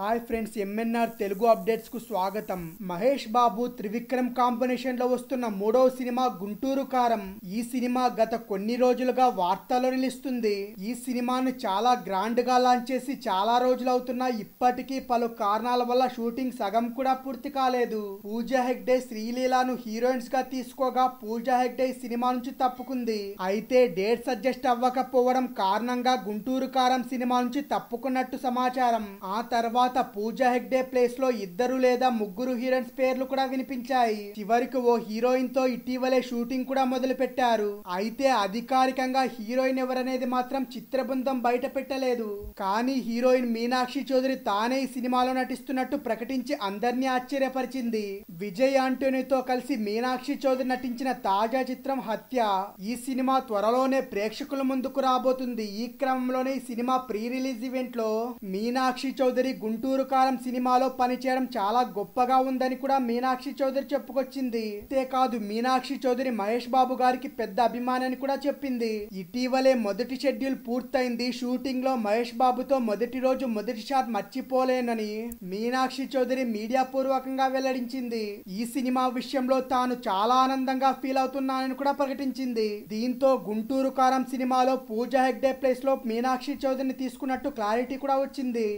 hi friends MNR Telugu updates కు స్వాగతం మహేష్ బాబు Trivikram combination లో వస్తున్న మూడవ సినిమా గుంటూరు కారం ఈ సినిమా గత కొన్ని రోజులుగా వార్తల్లో నిలుస్తుంది ఈ సినిమాను చాలా గ్రాండ్ గా లాంచ్ చేసి చాలా రోజులు ఇప్పటికీ పలు కారణాల వల్ల షూటింగ్ సగం కూడా పూర్తి కాలేదు పూజా హెగ్డే శ్రీలీలను హీరోయిన్స్ గా తీసుకోగా పూజా హెగ్డే సినిమా నుంచి తప్పుకుంది అయితే డేట్ సజెస్ట్ అవ్వకపోవడం కారణంగా గుంటూరు కారం సినిమా నుంచి తప్పుకున్నట్టు సమాచారం ఆ తర్వాత తర్వాత పూజా హెగ్డే ప్లేస్ లో ఇద్దరు లేదా ముగ్గురు హీరోయిన్స్ పేర్లు కూడా వినిపించాయి చివరికి ఓ హీరోయిన్ తో ఇటీవలే షూటింగ్ కూడా మొదలు పెట్టారు అయితే అధికారికంగా హీరోయిన్ ఎవరనేది మాత్రం చిత్ర బృందం బయట పెట్టలేదు కానీ హీరోయిన్ మీనాక్షి చౌదరి తానే ఈ సినిమాలో నటిస్తున్నట్టు ప్రకటించి అందర్నీ ఆశ్చర్యపరిచింది విజయ్ ఆంటోనీతో కలిసి మీనాక్షి చౌదరి నటించిన తాజా చిత్రం హత్య ఈ సినిమా త్వరలోనే ప్రేక్షకుల ముందుకు రాబోతుంది ఈ క్రమంలోనే ఈ సినిమా ప్రీ రిలీజ్ ఈవెంట్ లో మీనాక్షి చౌదరి గుంటూరు కాలం సినిమాలో పనిచేయడం చాలా గొప్పగా ఉందని కూడా మీనాక్షి చౌదరి చెప్పుకొచ్చింది అంతేకాదు మీనాక్షి చౌదరి మహేష్ బాబు గారికి పెద్ద అభిమానని కూడా చెప్పింది ఇటీవలే మొదటి షెడ్యూల్ పూర్తయింది షూటింగ్ లో మహేష్ బాబుతో మొదటి రోజు మొదటి షాట్ మర్చిపోలేనని మీనాక్షి చౌదరి మీడియా పూర్వకంగా వెల్లడించింది ఈ సినిమా విషయంలో తాను చాలా ఆనందంగా ఫీల్ అవుతున్నానని కూడా ప్రకటించింది దీంతో గుంటూరు కారం సినిమాలో పూజా హెగ్డే ప్లేస్ లో మీనాక్షి చౌదరిని తీసుకున్నట్టు క్లారిటీ కూడా వచ్చింది